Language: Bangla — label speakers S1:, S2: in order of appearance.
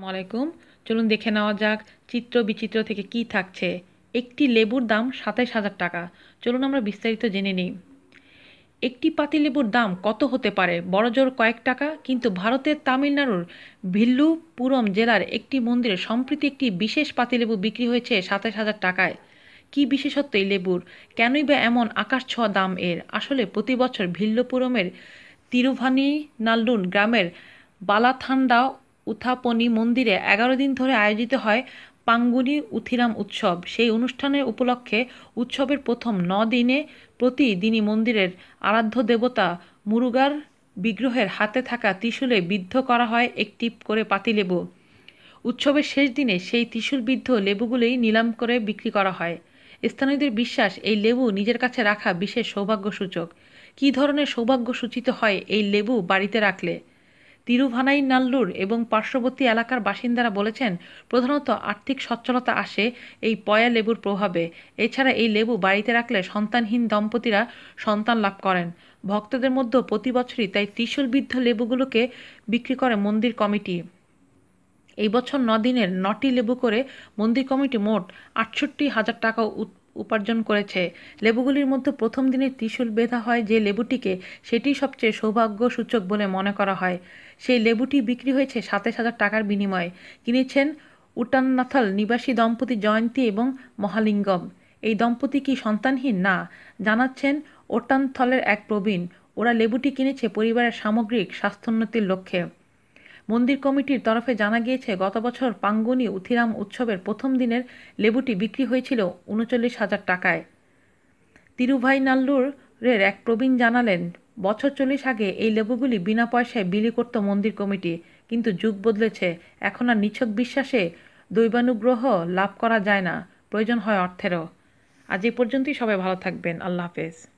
S1: আসসালামু আলাইকুম চলুন দেখে নেওয়া যাক চিত্র বিচিত্র থেকে কি থাকছে একটি লেবুর দাম সাতাইশ হাজার টাকা চলুন আমরা বিস্তারিত জেনে নিই একটি পাতি লেবুর দাম কত হতে পারে বড়জোর কয়েক টাকা কিন্তু ভারতের তামিলনাড়ুর ভিল্লুপুরম জেলার একটি মন্দিরে সম্প্রতি একটি বিশেষ পাতিলেবু বিক্রি হয়েছে সাতাশ হাজার টাকায় কি বিশেষত্ব এই লেবুর কেনই বা এমন আকাশ ছোঁয়া দাম এর আসলে প্রতি বছর ভিল্লুপুরমের তিরুভানিনাল্লুন গ্রামের বালাথান্ডা উথাপনি মন্দিরে এগারো দিন ধরে আয়োজিত হয় পাঙ্গুনি উথিরাম উৎসব সেই অনুষ্ঠানের উপলক্ষে উৎসবের প্রথম ন দিনে প্রতিদিনই মন্দিরের আরাধ্য দেবতা মুরুগার বিগ্রহের হাতে থাকা ত্রিশুলে বিদ্ধ করা হয় একটি করে পাতিলেবু উৎসবের শেষ দিনে সেই বিদ্ধ লেবুগুলোই নিলাম করে বিক্রি করা হয় স্থানীয়দের বিশ্বাস এই লেবু নিজের কাছে রাখা বিশেষ সৌভাগ্যসূচক কী ধরনের সৌভাগ্য সূচিত হয় এই লেবু বাড়িতে রাখলে নাল্লুর এবং পার্শ্ববর্তী এলাকার বাসিন্দারা বলেছেন প্রধানত আর্থিক সচ্ছলতা আসে এই পয়া লেবুর প্রভাবে এছাড়া এই লেবু বাড়িতে রাখলে সন্তানহীন দম্পতিরা সন্তান লাভ করেন ভক্তদের মধ্যে প্রতি বছরই তাই ত্রিশূলবিদ্ধ লেবুগুলোকে বিক্রি করে মন্দির কমিটি এই বছর নদিনের নটি লেবু করে মন্দির কমিটি মোট আটষট্টি হাজার টাকা উপার্জন করেছে লেবুগুলির মধ্যে প্রথম দিনের ত্রিশুল বেঁধা হয় যে লেবুটিকে সেটি সবচেয়ে সৌভাগ্য সূচক বলে মনে করা হয় সেই লেবুটি বিক্রি হয়েছে সাতাশ হাজার টাকার বিনিময়ে কিনেছেন উটান্নাথল নিবাসী দম্পতি জয়ন্তী এবং মহালিঙ্গম এই দম্পতি কি সন্তানহীন না জানাচ্ছেন ওটানথলের এক প্রবীণ ওরা লেবুটি কিনেছে পরিবারের সামগ্রিক স্বাস্থ্যোন্নতির লক্ষ্যে মন্দির কমিটির তরফে জানা গিয়েছে গত বছর পাঙ্গুনি উথিরাম উৎসবের প্রথম দিনের লেবুটি বিক্রি হয়েছিল উনচল্লিশ হাজার টাকায় তিরুভাইনাল্লুরের এক প্রবীণ জানালেন বছর চল্লিশ আগে এই লেবুগুলি বিনা পয়সায় বিলি করত মন্দির কমিটি কিন্তু যুগ বদলেছে এখন আর নিছক বিশ্বাসে দৈবানুগ্রহ লাভ করা যায় না প্রয়োজন হয় অর্থেরও আজ এ পর্যন্তই সবাই ভালো থাকবেন আল্লাহ হাফেজ